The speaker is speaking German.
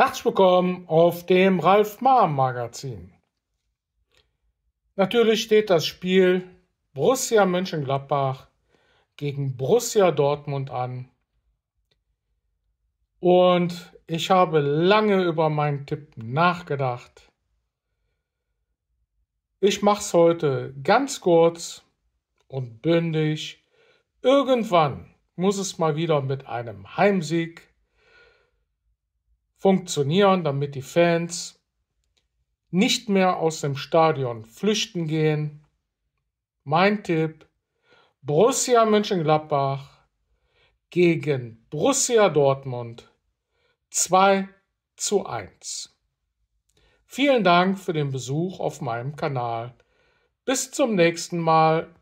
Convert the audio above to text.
Herzlich willkommen auf dem Ralf Mahm Magazin. Natürlich steht das Spiel Borussia Mönchengladbach gegen Borussia Dortmund an. Und ich habe lange über meinen Tipp nachgedacht. Ich mache es heute ganz kurz und bündig. Irgendwann muss es mal wieder mit einem Heimsieg funktionieren, damit die Fans nicht mehr aus dem Stadion flüchten gehen. Mein Tipp, Borussia Mönchengladbach gegen Borussia Dortmund 2 zu 1. Vielen Dank für den Besuch auf meinem Kanal. Bis zum nächsten Mal.